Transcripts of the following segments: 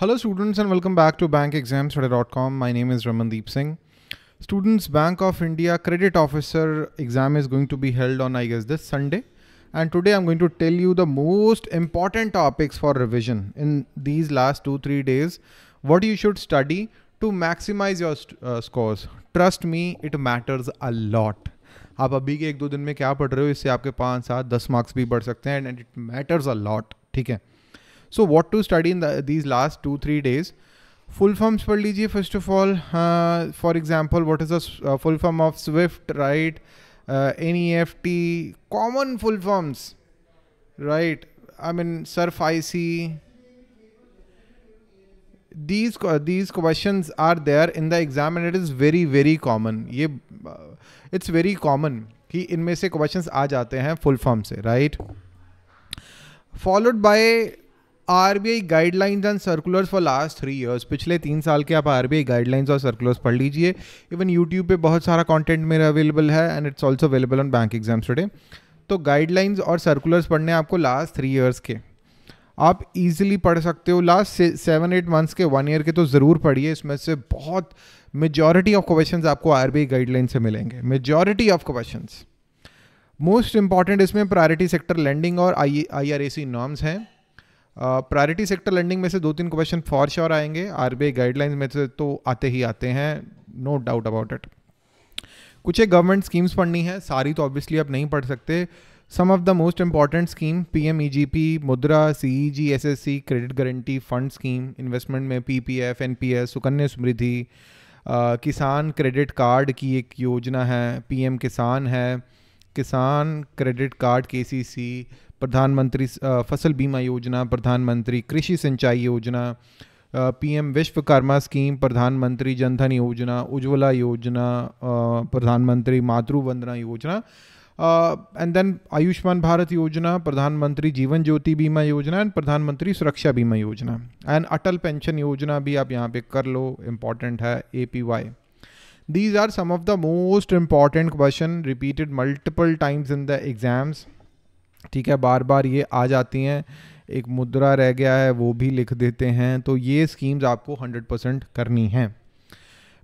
Hello students and welcome back to bankexamstudy.com. My name is Ramandeep Singh. Students, Bank of India Credit Officer exam is going to be held on I guess this Sunday. And today I'm going to tell you the most important topics for revision in these last two, three days. What you should study to maximize your uh, scores. Trust me, it matters a lot. आप अभी के एक दो दिन में क्या पढ़ रहे हो इससे आपके पाँच सात दस मार्क्स भी बढ़ सकते हैं and it matters a lot ठीक है so what to study in these last two three days full forms पढ़ लीजिए first of all for example what is a full form of swift right N E F T common full forms right I mean surf I C these these question are there in the exam and it is very very common ये it's very common कि इनमें से question आ जाते हैं full form से right followed by R B I guidelines and circulars for last three years पिछले तीन साल के आप आर बी आई गाइडलाइंस और सर्कुलर्स पढ़ लीजिए इवन यूट्यूब पे बहुत सारा कंटेंट मेरा अवेलेबल है and it's also available on bank exams today तो गाइडलाइंस और सर्कुलर्स पढ़ने आपको लास्ट थ्री ईयर्स के आप इजीली पढ़ सकते हो लास्ट सेवन एट मंथ्स के वन ईयर के तो ज़रूर पढ़िए इसमें से बहुत मेजॉरिटी ऑफ क्वेश्चंस आपको आर बी आई गाइडलाइन से मिलेंगे majority of questions most important इसमें प्रायोरिटी सेक्टर लैंडिंग और I I R A C norms हैं प्रायोरिटी सेक्टर लेंडिंग में से दो तीन क्वेश्चन फॉर श्योर आएंगे आर गाइडलाइंस में से तो आते ही आते हैं नो डाउट अबाउट इट कुछ एक गवर्नमेंट स्कीम्स पढ़नी है सारी तो ऑब्वियसली आप नहीं पढ़ सकते some of the most important scheme P M E G P Mudra C G S S C credit guarantee fund scheme investment में P P F N P S Sukanya Samriddhi Kisan credit card की एक योजना है पी एम किसान है किसान credit card के सी सी प्रधानमंत्री फसल बीमा योजना प्रधानमंत्री कृषि सिंचाई योजना पीएम विश्वकर्मा स्कीम प्रधानमंत्री जनधन योजना उज्ज्वला योजना प्रधानमंत्री मातृ वंदना योजना एंड देन आयुष्मान भारत योजना प्रधानमंत्री जीवन ज्योति बीमा योजना एंड प्रधानमंत्री सुरक्षा बीमा योजना एंड अटल पेंशन योजना भी आप यहाँ पे कर लो इम्पॉर्टेंट है A P Y these are some of the most important question repeated multiple times in the exams ठीक है बार बार ये आ जाती हैं एक मुद्रा रह गया है वो भी लिख देते हैं तो ये स्कीम्स आपको 100 परसेंट करनी हैं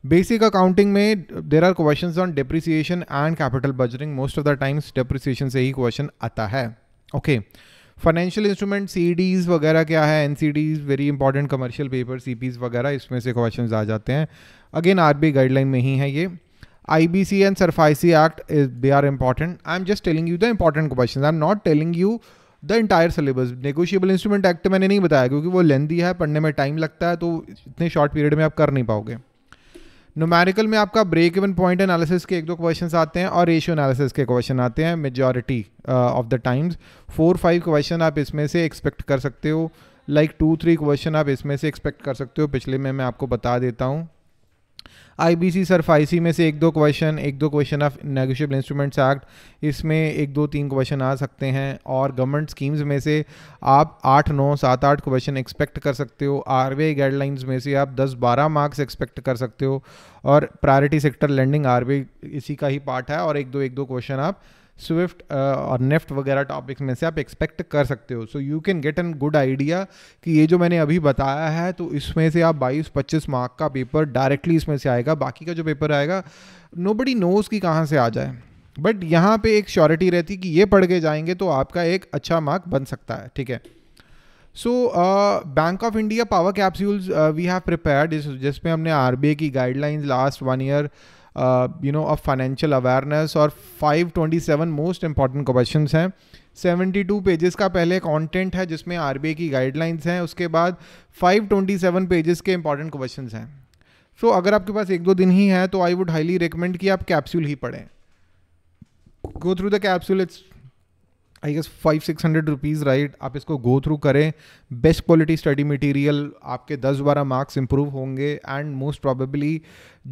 बेसिक अकाउंटिंग में there are question on depreciation and capital budgeting most of the times depreciation से ही क्वेश्चन आता है ओके फाइनेंशियल इंस्ट्रूमेंट सी वगैरह क्या है an very important commercial paper C वगैरह इसमें से क्वेश्चन आ जाते हैं अगेन आर गाइडलाइन में ही है ये IBC and SURFICE Act, is, they are important. I'm just telling you the important questions. I'm not telling you the entire syllabus Negotiable instrument act मैंने नहीं बताया क्योंकि वो लेंदी है पढ़ने में टाइम लगता है तो इतने शॉर्ट पीरियड में आप कर नहीं पाओगे Numerical में आपका ब्रेक इवन पॉइंट एनालिसिस के एक दो क्वेश्चन आते हैं और ratio एनालिसिस के क्वेश्चन आते हैं uh, of the times four five question आप इसमें से एक्सपेक्ट कर सकते हो लाइक टू थ्री क्वेश्चन आप इसमें से एक्सपेक्ट कर सकते हो पिछले में मैं आपको बता देता हूँ आईबीसी सिर्फ आई में से एक दो क्वेश्चन एक दो question of negotiable instruments act इसमें एक दो तीन क्वेश्चन आ सकते हैं और गवर्नमेंट स्कीम्स में से आप आठ नौ सात आठ क्वेश्चन एक्सपेक्ट कर सकते हो आर गाइडलाइंस में से आप दस बारह मार्क्स एक्सपेक्ट कर सकते हो और प्रायोरिटी सेक्टर लैंडिंग आर इसी का ही पार्ट है और एक दो एक दो क्वेश्चन आप स्विफ्ट uh, और नेफ्ट वगैरह टॉपिक्स में से आप एक्सपेक्ट कर सकते हो so you can get an good idea कि ये जो मैंने अभी बताया है तो इसमें से आप 22-25 मार्क का पेपर डायरेक्टली इसमें से आएगा बाकी का जो पेपर आएगा नो बडी नोज़ कि कहाँ से आ जाए बट यहाँ पे एक श्योरिटी रहती कि ये पढ़ के जाएंगे तो आपका एक अच्छा मार्क बन सकता है ठीक है so bank of India power capsules we have prepared जिसमें हमने आर की guidelines last one year you know of financial awareness और 527 मोस्ट इंपॉर्टेंट क्वेश्चंस हैं 72 पेजेस का पहले कंटेंट है जिसमें आर की गाइडलाइंस हैं उसके बाद 527 पेजेस के इंपॉर्टेंट क्वेश्चन हैं सो so, अगर आपके पास एक दो दिन ही है तो आई वुड हाईली रिकमेंड कि आप कैप्सूल ही पढ़ें go through the capsule it's I guess five six hundred rupees right आप इसको गो थ्रू करें बेस्ट क्वालिटी स्टडी मटेरियल आपके दस बारह मार्क्स इंप्रूव होंगे एंड मोस्ट प्रॉबेबली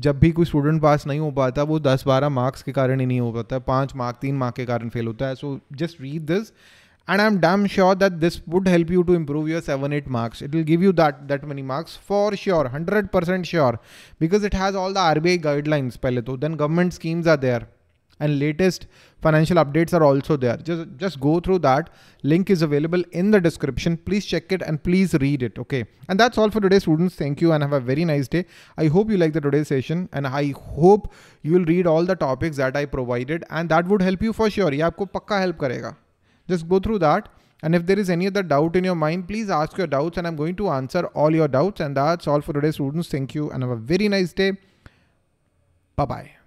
जब भी कोई स्टूडेंट पास नहीं हो पाता वो दस बारह मार्क्स के कारण ही नहीं हो पाता पाँच मार्क तीन मार्क के कारण फेल होता है so just read this and I am damn sure that this would help you to improve your seven eight marks it will give you that that many marks for sure hundred percent sure because it has all the R B I guidelines पहले तो then government schemes are there and latest financial updates are also there. Just, just go through that. Link is available in the description. Please check it and please read it. Okay. And that's all for today, students. Thank you and have a very nice day. I hope you like the today's session and I hope you will read all the topics that I provided and that would help you for sure. Yeah, help करेगा. Just go through that. And if there is any other doubt in your mind, please ask your doubts and I'm going to answer all your doubts. And that's all for today, students. Thank you and have a very nice day. Bye-bye.